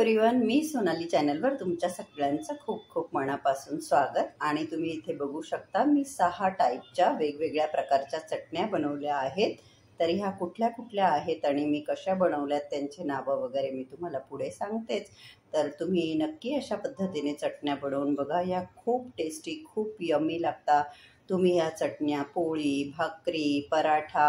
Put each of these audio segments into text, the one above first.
everyone मी सोनाली चॅनलवर तुमच्या सगळ्यांचं खूप खूप मनापासून स्वागत आणि तुम्ही इथे बघू शकता मी सहा टाईपच्या वेगवेगळ्या प्रकारच्या चटण्या बनवल्या आहेत तर ह्या कुठल्या कुठल्या आहेत आणि मी कशा बनवल्यात त्यांचे नावं वगैरे मी तुम्हाला पुढे सांगतेच तर तुम्ही नक्की अशा पद्धतीने चटण्या बनवून बघा या खूप टेस्टी खूप यमी लागता तुम्ही या चटण्या पोळी भाकरी पराठा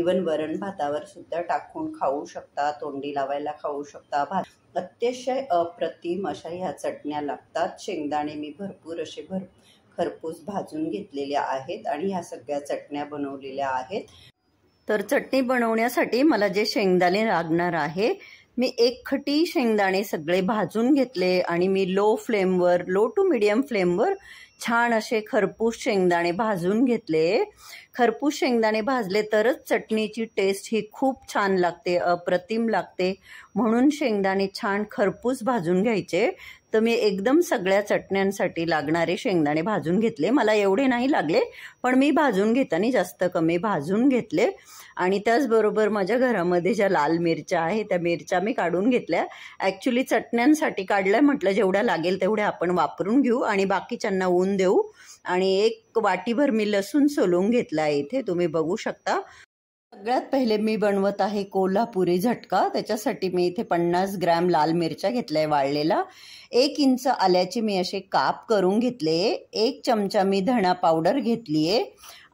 इवन वरण भातावर सुद्धा टाकून खाऊ शकता तोंडी लावायला खाऊ शकता भात अतिशय अप्रतिम अशा ह्या चटण्या लागतात शेंगदाणे मी भरपूर असे भर खरपूस भाजून घेतलेल्या आहेत आणि ह्या सगळ्या चटण्या बनवलेल्या आहेत तर चटणी बनवण्यासाठी मला जे शेंगदाणे लागणार आहे मी एक खटी शेंगदाणे सगळे भाजून घेतले आणि मी लो फ्लेमवर लो टू मिडियम फ्लेमवर छान असे खरपूस शेंगदाणे भाजून घेतले खरपूस शेंगदाणे भाजले तरच चटणीची टेस्ट ही खूप छान लागते अप्रतिम लागते म्हणून शेंगदाणे छान खरपूस भाजून घ्यायचे तर मी एकदम सगळ्या चटण्यांसाठी लागणारे शेंगदाणे भाजून घेतले मला एवढे नाही लागले पण मी भाजून घेताना जास्त कमी भाजून घेतले आणि त्याचबरोबर माझ्या घरामध्ये ज्या लाल मिरच्या आहे त्या मिरच्या मी काढून घेतल्या ॲक्च्युली चटण्यांसाठी काढल्या म्हटलं जेवढ्या लागेल तेवढ्या आपण वापरून घेऊ आणि बाकीच्यांना ऊन देऊ आणि एक वाटीभर मी लसूण सोलून घेतला आहे इथे तुम्ही बघू शकता सगळ्यात पहिले मी बनवत आहे कोल्हापुरी झटका त्याच्यासाठी मी इथे पन्नास ग्रॅम लाल मिरच्या घेतल्या आहे वाळलेला एक इंच आल्याचे मी असे काप करून घेतले एक चमचा मी धणा पावडर घेतली आहे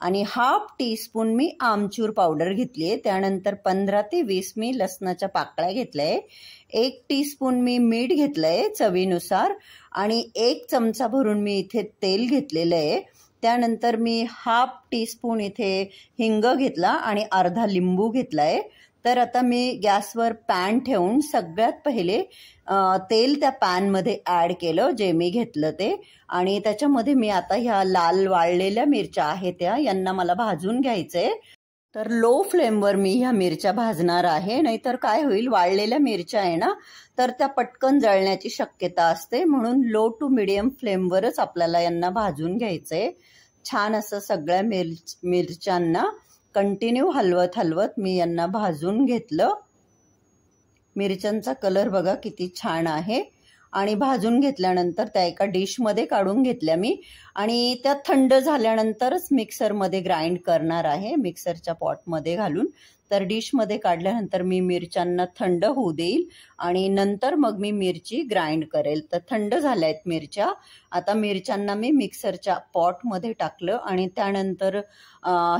आणि हाफ टीस्पून मी आमचूर पावडर घेतली आहे त्यानंतर पंधरा ते वीस मी लसणाच्या पाकळ्या घेतल्या आहे एक टीस्पून मी मीठ घेतलं आहे चवीनुसार आणि एक चमचा भरून मी इथे तेल घेतलेलं आहे त्यानंतर मी हाफ टीस्पून इथे हिंग घेतला आणि अर्धा लिंबू घेतला आहे तर आता मी गॅसवर पॅन ठेवून सगळ्यात पहिले तेल त्या पॅनमध्ये ॲड केलं जे मी घेतलं ते आणि त्याच्यामध्ये मी आता ह्या लाल वाळलेल्या मिरच्या आहेत त्या यांना मला भाजून घ्यायचं आहे तर लो फ्लेमवर मी ह्या मिरच्या भाजणार आहे नाहीतर काय होईल वाळलेल्या मिरच्या आहे ना तर त्या पटकन जळण्याची शक्यता असते म्हणून लो टू मिडियम फ्लेमवरच आपल्याला यांना भाजून घ्यायचं आहे छान असं सगळ्या मिरच मिरच्यांना कंटिन्यू हलवत हलवत मी यांना भाजून घेतलं मिरच्यांचा कलर बघा किती छान आहे आणि भाजून घेतल्यानंतर त्या एका डिशमध्ये काढून घेतल्या मी आणि त्या थंड झाल्यानंतरच मिक्सरमध्ये ग्राइंड करणार आहे मिक्सरच्या पॉटमध्ये घालून तर डिशमध्ये काढल्यानंतर मी मिरच्यांना थंड होऊ देईल आणि नंतर मग मी मिरची ग्राइंड करेल तर थंड झाल्या आहेत मिरच्या आता मिरच्यांना मी मिक्सरच्या पॉटमध्ये टाकलं आणि त्यानंतर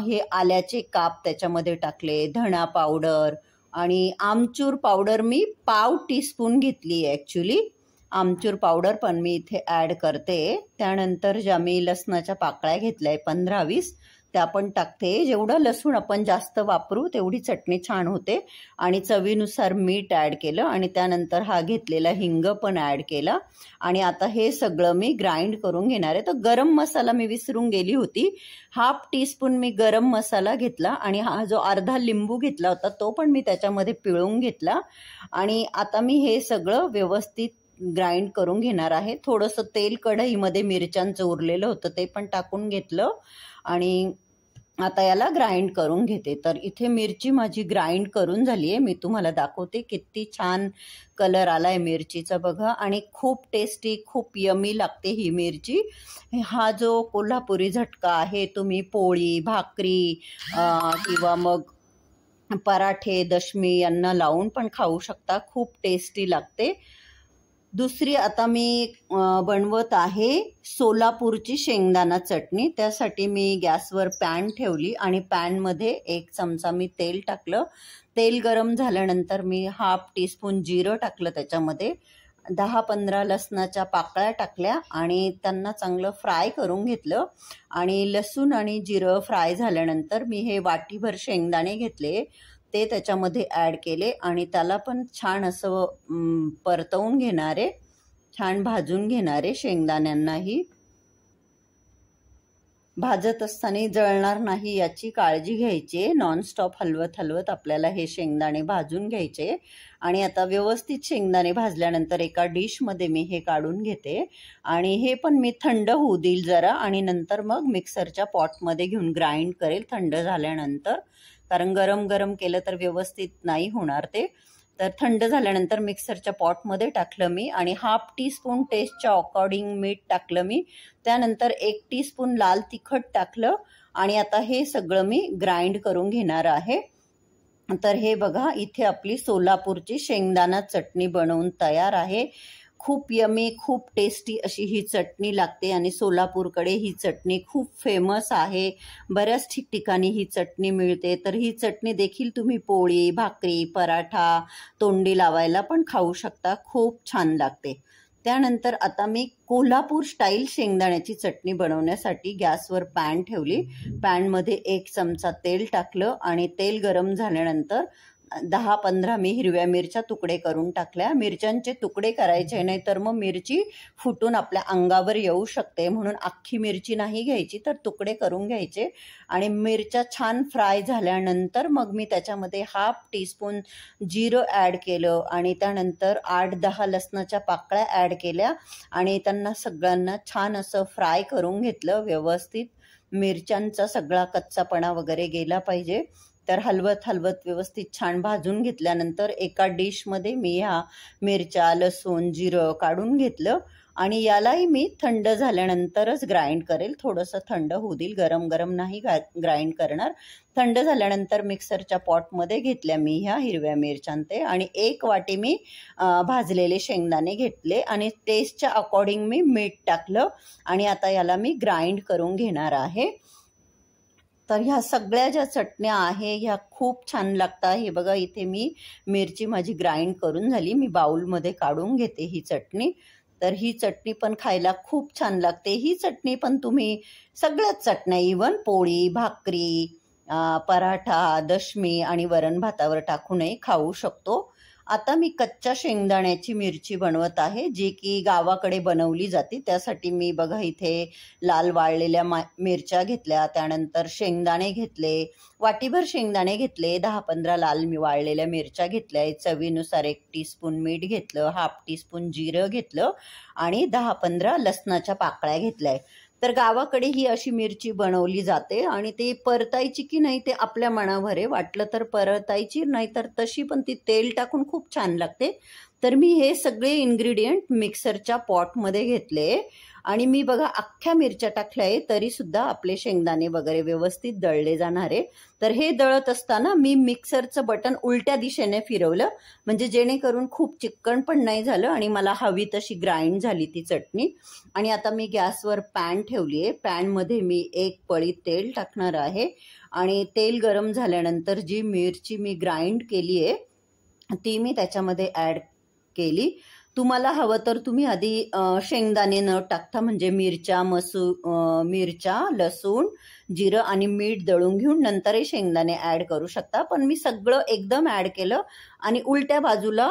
हे आल्याचे काप त्याच्यामध्ये टाकले धणा पावडर आणि आमचूर पावडर मी पाव टीस्पून घेतली ॲक्च्युली आमचूर पावडर पण मी इथे ॲड करते त्यानंतर ज्या मी लसणाच्या पाकळ्या घेतल्या आहे पंधरा वीस त्या पण टाकते जेवढं लसूण आपण जास्त वापरू तेवढी चटणी छान होते आणि चवीनुसार मीठ ॲड केलं आणि त्यानंतर हा घेतलेला हिंग पण ॲड केला आणि आता हे सगळं मी ग्राइंड करून घेणार आहे तर गरम मसाला मी विसरून गेली होती हाफ टीस्पून मी गरम मसाला घेतला आणि हा जो अर्धा लिंबू घेतला होता तो पण मी त्याच्यामध्ये पिळून घेतला आणि आता मी हे सगळं व्यवस्थित ग्राइंड करून घेणार आहे थोडंसं तेल कढईमध्ये मिरच्यांचं उरलेलं होतं ते पण टाकून घेतलं आणि आता याला ग्राइंड करून घेते तर इथे मिरची माझी ग्राइंड करून झाली आहे मी तुम्हाला दाखवते किती छान कलर आला आहे मिरचीचा बघा आणि खूप टेस्टी खूप यमी लागते ही मिरची हा जो कोल्हापुरी झटका आहे तुम्ही पोळी भाकरी किंवा मग पराठे दशमी यांना लावून पण खाऊ शकता खूप टेस्टी लागते दुसरी आता मी बनवत आहे सोलापूरची शेंगदाणा चटणी त्यासाठी मी गॅसवर पॅन ठेवली आणि पॅनमध्ये एक चमचा मी तेल टाकलं तेल गरम झाल्यानंतर मी हाफ टीस्पून जिरं टाकलं त्याच्यामध्ये दहा पंधरा लसणाच्या पाकळ्या टाकल्या आणि त्यांना चांगलं फ्राय करून घेतलं आणि लसूण आणि जिरं फ्राय झाल्यानंतर मी हे वाटीभर शेंगदाणे घेतले ते त्याच्यामध्ये ॲड केले आणि त्याला पण छान असं परतवून घेणारे छान भाजून घेणारे शेंगदाण्यांनाही भाजत असताना जळणार नाही याची काळजी घ्यायची नॉनस्टॉप हलवत हलवत आपल्याला हे शेंगदाणे भाजून घ्यायचे आणि आता व्यवस्थित शेंगदाणे भाजल्यानंतर एका डिशमध्ये मी हे काढून घेते आणि हे पण मी थंड होऊ देईल जरा आणि नंतर मग मिक्सरच्या पॉटमध्ये घेऊन ग्राइंड करेल थंड झाल्यानंतर कारण गरम गरम केलं तर व्यवस्थित नाही होणार ते तर थंड झाल्यानंतर मिक्सरच्या पॉटमध्ये टाकलं मी आणि हाफ टीस्पून टेस्टच्या अकॉर्डिंग मीठ टाकलं मी त्यानंतर एक टीस्पून लाल तिखट टाकलं आणि आता हे सगळं मी ग्राइंड करून घेणार आहे तर हे बघा इथे आपली सोलापूरची शेंगदाणा चटणी बनवून तयार आहे खूप यमी खूप टेस्टी अशी ही चटणी लागते आणि सोलापूरकडे ही चटणी खूप फेमस आहे बऱ्याच ठिकठिकाणी ही चटणी मिळते तर ही चटणी देखील तुम्ही पोळी भाकरी पराठा तोंडी लावायला पण खाऊ शकता खूप छान लागते त्यानंतर आता मी कोल्हापूर स्टाईल शेंगदाण्याची चटणी बनवण्यासाठी गॅसवर पॅन ठेवली पॅनमध्ये एक चमचा तेल टाकलं आणि तेल गरम झाल्यानंतर दहा पंधरा मी हिरव्या मिरच्या तुकडे करून टाकल्या मिरच्यांचे तुकडे करायचे नाही तर मग मिरची फुटून आपल्या अंगावर येऊ शकते म्हणून अख्खी मिरची नाही घ्यायची तर तुकडे करून घ्यायचे आणि मिरच्या छान फ्राय झाल्यानंतर मग मी त्याच्यामध्ये हाफ टीस्पून जिरं ॲड केलं आणि त्यानंतर आठ दहा लसणाच्या पाकळ्या ॲड केल्या आणि त्यांना सगळ्यांना छान असं फ्राय करून घेतलं व्यवस्थित मिरच्यांचा सगळा कच्चापणा वगैरे गेला पाहिजे तर हलवत हलवत व्यवस्थित छान भाजून घेतल्यानंतर एका डिशमध्ये मी ह्या मिरच्या लसूण जिरं काढून घेतलं आणि यालाही मी थंड झाल्यानंतरच ग्राइंड करेल थोडंसं थंड होऊ देईल गरम गरम नाही ग्राइंड करणार थंड झाल्यानंतर मिक्सरच्या पॉटमध्ये घेतल्या मी ह्या हिरव्या मिरच्यांते आणि एक वाटी मी भाजलेले शेंगदाणे घेतले आणि टेस्टच्या अकॉर्डिंग मी मीठ टाकलं आणि आता याला मी ग्राइंड करून घेणार आहे तर ह्या सगळ्या ज्या चटण्या आहे ह्या खूप छान लागतात हे बघा इथे मी मिरची माझी ग्राइंड करून झाली मी बाऊलमध्ये काढून घेते ही चटणी तर ही चटणी पण खायला खूप छान लागते ही चटणी पण तुम्ही सगळ्याच चटण्या इवन पोळी भाकरी पराठा दशमी आणि वरण भातावर टाकूनही खाऊ शकतो आता मी कच्च्या शेंगदाण्याची मिरची बनवत आहे जी की गावाकडे बनवली जाते त्यासाठी मी बघा इथे लाल वाळलेल्या मा मिरच्या घेतल्या त्यानंतर शेंगदाणे घेतले वाटीभर शेंगदाणे घेतले दहा पंधरा लाल मी वाळलेल्या मिरच्या घेतल्या चवीनुसार एक टीस्पून मीठ घेतलं हाफ टीस्पून जिरं घेतलं आणि दहा पंधरा लसणाच्या पाकळ्या घेतल्या तर गावाकडे ही अशी मिरची बनवली जाते आणि ती परतायची की नाही ते आपल्या मनावर आहे वाटलं तर परतायची नाही तर तशी पण ती तेल टाकून खूप छान लागते तर मी हे सगळे इन्ग्रेडियंट मिक्सरच्या पॉटमध्ये घेतले आणि मी बघा अख्ख्या मिरच्या टाकल्या आहे तरीसुद्धा आपले शेंगदाणे वगैरे व्यवस्थित दळले जाणार आहे तर हे दळत असताना मी मिक्सरचं बटन उलट्या दिशेने फिरवलं म्हणजे जेणेकरून खूप चिक्कण पण नाही झालं आणि मला हवी तशी ग्राइंड झाली ती चटणी आणि आता मी गॅसवर पॅन ठेवली आहे पॅनमध्ये मी एक पळी तेल टाकणार आहे आणि तेल गरम झाल्यानंतर जी मिरची मी ग्राइंड केली आहे ती मी त्याच्यामध्ये ॲड केली तुम्हाला हवं तर तुम्ही आधी शेंगदाणे न टाकता म्हणजे मिरच्या मसू मिरच्या लसूण जिरं आणि मीठ दळून घेऊन नंतरही शेंगदाणे ऍड करू शकता पण मी सगळं एकदम ऍड केलं आणि उलट्या बाजूला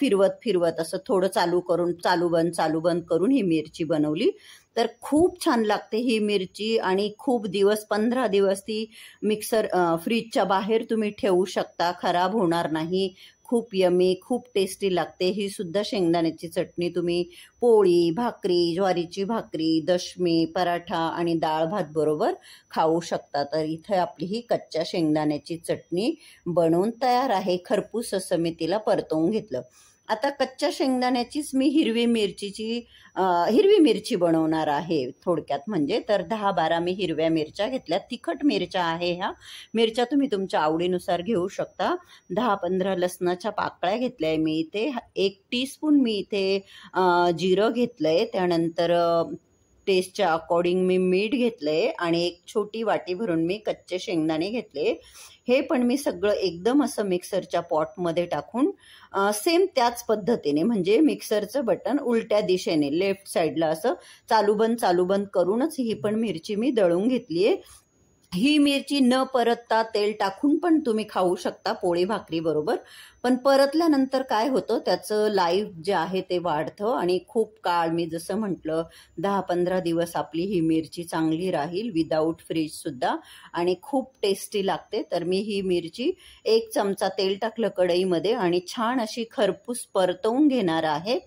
फिरवत फिरवत असं थोडं चालू करून चालू बंद चालू बंद करून ही मिरची बनवली तर खूप छान लागते ही मिरची आणि खूप दिवस पंधरा दिवस ती मिक्सर फ्रीजच्या बाहेर तुम्ही ठेवू शकता खराब होणार नाही खूप यमी खूप टेस्टी लागते ही सुद्धा शेंगदाण्याची चटणी तुम्ही पोळी भाकरी ज्वारीची भाकरी दशमी पराठा आणि डाळ भात बरोबर खाऊ शकता तर इथे आपली ही कच्च्या शेंगदाण्याची चटणी बनवून तयार आहे खरपूस असं मी तिला परतवून घेतलं आता कच्च्या शेंगदाण्याचीच मी हिरवी मिरचीची हिरवी मिरची बनवणार आहे थोडक्यात म्हणजे तर दहा बारा मी हिरव्या मिरच्या घेतल्या तिखट मिरच्या आहे ह्या मिरच्या तुम्ही तुमच्या आवडीनुसार घेऊ शकता दहा पंधरा लसणाच्या पाकळ्या घेतल्या आहे मी इथे एक टीस्पून मी इथे जिरं घेतलं आहे त्यानंतर टेस्टच्या अकॉर्डिंग मी मीठ घेतलं आहे आणि एक छोटी वाटी भरून मी कच्चे शेंगदाणे घेतले हे पण मी सगळं एकदम असं मिक्सरच्या पॉटमध्ये टाकून सेम त्याच पद्धतीने म्हणजे मिक्सरचं बटन उलट्या दिशेने लेफ्ट साइडला असं चालू बंद चालू बंद करूनच ही पण मिरची मी दळून घेतली आहे ही मिरची न परतता तेल टाकून पण तुम्ही खाऊ शकता पोळी भाकरी बरोबर पण परतल्यानंतर काय होतं त्याचं लाईफ जे आहे ते वाढतं आणि खूप काळ मी जसं म्हटलं दहा पंधरा दिवस आपली ही मिरची चांगली राहील विदाऊट फ्रीजसुद्धा आणि खूप टेस्टी लागते तर मी ही मिरची एक चमचा तेल टाकलं कढईमध्ये आणि छान अशी खरपूस परतवून घेणार आहे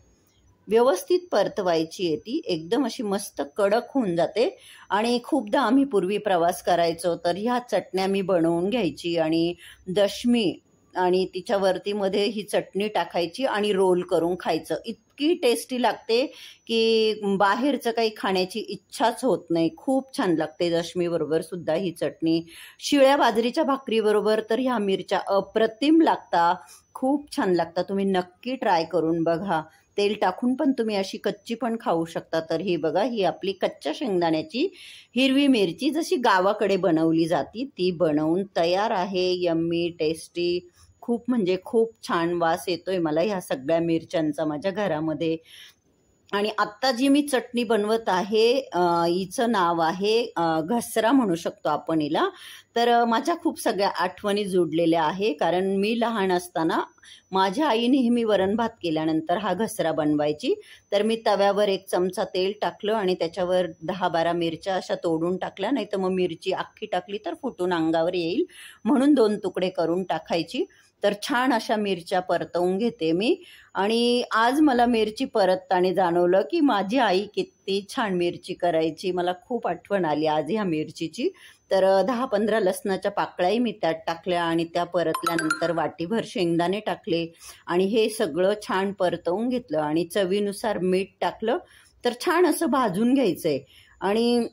व्यवस्थित परतवायची आहे ती एकदम अशी मस्त कडक होऊन जाते आणि खूपदा आम्ही पूर्वी प्रवास करायचो तर ह्या चटण्या मी बनवून घ्यायची आणि दशमी आणि मध्ये ही चटणी टाकायची आणि रोल करून खायचं इत इतकी टेस्टी लागते की बाहेरचं काही खाण्याची इच्छाच होत नाही खूप छान लागते दशमीबरोबर सुद्धा ही चटणी शिळ्या बाजरीच्या भाकरीबरोबर तर ह्या मिरच्या अप्रतिम लागता खूप छान लागतात तुम्ही नक्की ट्राय करून बघा तेल टाकून पण तुम्ही अशी कच्ची पण खाऊ शकता तर ही बघा ही आपली कच्च्या शेंगदाण्याची हिरवी मिरची जशी गावाकडे बनवली जाती ती बनवून तयार आहे यम्मी टेस्टी खूप म्हणजे खूप छान वास येतोय मला ह्या सगळ्या मिरच्यांचा माझ्या घरामध्ये आणि आत्ता जी मी चटणी बनवत आहे हिचं नाव आहे घसरा म्हणू शकतो आपण हिला तर माझ्या खूप सगळ्या आठवणी जोडलेल्या आहे कारण मी लहान असताना माझ्या आई नेहमी वरण भात केल्यानंतर हा घसरा बनवायची तर मी तव्यावर एक चमचा तेल टाकलं आणि त्याच्यावर दहा बारा मिरच्या अशा तोडून टाकल्या नाही तर मग मिरची अख्खी टाकली तर फुटून अंगावर येईल म्हणून दोन तुकडे करून टाकायची तर छान अशा मिरच्या परतवून घेते मी आणि आज मला मिरची परतताना जाणवलं की माझी आई किती छान मिरची करायची मला खूप आठवण आली आज ह्या मिरचीची तर दहा पंधरा लसणाच्या पाकळ्याही मी त्यात टाकल्या आणि त्या परतल्यानंतर वाटीभर शेंगदाणे टाकले आणि हे सगळं छान परतवून घेतलं आणि चवीनुसार मीठ टाकलं तर छान असं भाजून घ्यायचं आहे आणि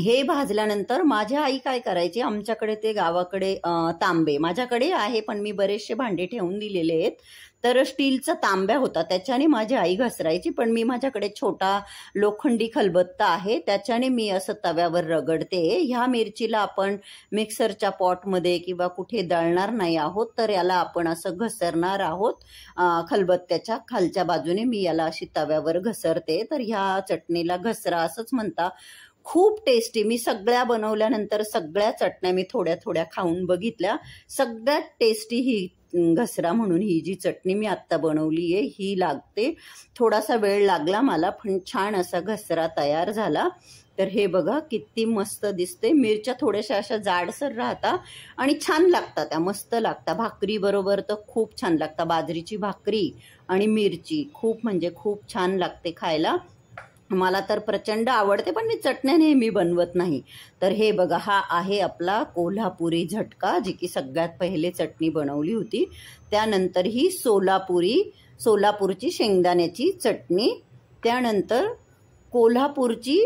हे भाजल्यानंतर माझ्या आई काय करायची आमच्याकडे ते गावाकडे तांबे माझ्याकडे आहे पण मी बरेचसे भांडे ठेवून दिलेले आहेत तर स्टीलचा तांब्या होता त्याच्याने माझी आई घसरायची पण मी माझ्याकडे छोटा लोखंडी खलबत्ता आहे त्याच्याने मी असं तव्यावर रगडते ह्या मिरचीला आपण मिक्सरच्या पॉटमध्ये किंवा कुठे दळणार नाही आहोत तर याला आपण असं घसरणार आहोत खलबत्त्याच्या खालच्या बाजूने मी याला अशी तव्यावर घसरते तर ह्या चटणीला घसरा असंच म्हणता खूप टेस्टी मी सगळ्या बनवल्यानंतर सगळ्या चटण्या मी थोड्या थोड्या खाऊन बघितल्या सगळ्यात टेस्टी ही घसरा म्हणून ही जी चटणी मी आत्ता बनवली आहे ही लागते थोडासा वेळ लागला मला पण छान असा घसरा तयार झाला तर हे बघा किती मस्त दिसते मिरच्या थोड्याशा अशा जाडसर राहता आणि छान लागतात त्या मस्त लागता भाकरी बरोबर तर खूप छान लागतात बाजरीची भाकरी आणि मिरची खूप म्हणजे खूप छान लागते खायला मला तर प्रचंड आवडते पण मी चटण्या नेहमी बनवत नाही तर हे बघा हा आहे आपला कोल्हापुरी झटका जी की सगळ्यात पहिले चटणी बनवली होती त्यानंतर ही सोलापुरी सोलापूरची शेंगदाण्याची चटणी त्यानंतर कोल्हापूरची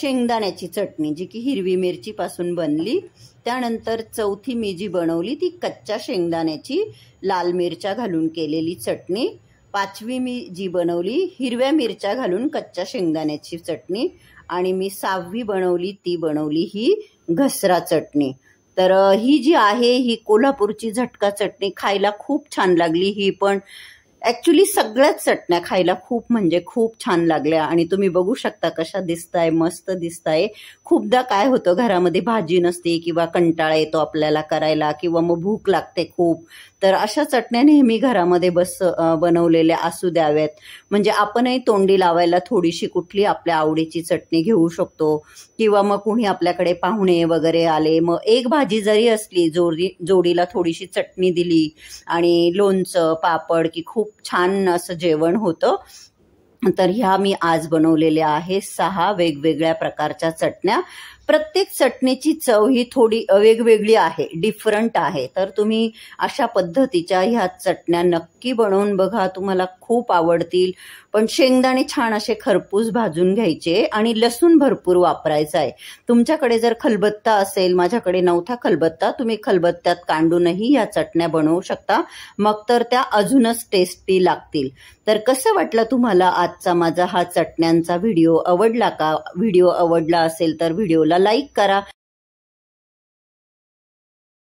शेंगदाण्याची चटणी जी की हिरवी मिरचीपासून बनली त्यानंतर चौथी मी जी बनवली ती कच्च्या शेंगदाण्याची लाल मिरच्या घालून केलेली चटणी पाचवी मी जी बनवली हिरव्या मिरच्या घालून कच्च्या शेंगदाण्याची चटणी आणि मी सहावी बनवली ती बनवली ही घसरा चटणी तर ही जी आहे ही कोल्हापूरची झटका चटणी खायला खूप छान लागली ही पण ऍक्च्युली सगळ्याच चटण्या खायला खूप म्हणजे खूप छान लागल्या आणि तुम्ही बघू शकता कशा दिसताय मस्त दिसताय खूपदा काय होतं घरामध्ये भाजी नसते किंवा कंटाळा येतो आपल्याला करायला किंवा मग भूक लागते खूप तर अशा चटण्या नेहमी घरामध्ये बस बनवलेल्या असू द्याव्यात म्हणजे आपणही तोंडी लावायला थोडीशी कुठली आपल्या आवडीची चटणी घेऊ शकतो किंवा मग कुणी आपल्याकडे पाहुणे वगैरे आले मग एक भाजी जरी असली जोडी जोडीला थोडीशी चटणी दिली आणि लोणचं पापड की खूप छान असं जेवण होतं तर ह्या मी आज बनवलेल्या आहे सहा वेगवेगळ्या प्रकारच्या चटण्या प्रत्येक चटणीची चव ही थोडी वेगवेगळी आहे डिफरंट आहे तर तुम्ही अशा पद्धतीच्या ह्या चटण्या नक्की बनवून बघा तुम्हाला खूप आवडतील पण शेंगदाणे छान असे खरपूस भाजून घ्यायचे आणि लसूण भरपूर वापरायचा आहे तुमच्याकडे जर खलबत्ता असेल माझ्याकडे नव्हता खलबत्ता तुम्ही खलबत्त्यात कांडूनही ह्या चटण्या बनवू शकता मग तर त्या अजूनच टेस्टी लागतील तर कसं वाटलं तुम्हाला आजचा माझा हा चटण्यांचा व्हिडिओ आवडला का व्हिडिओ आवडला असेल तर व्हिडिओला लाईक करा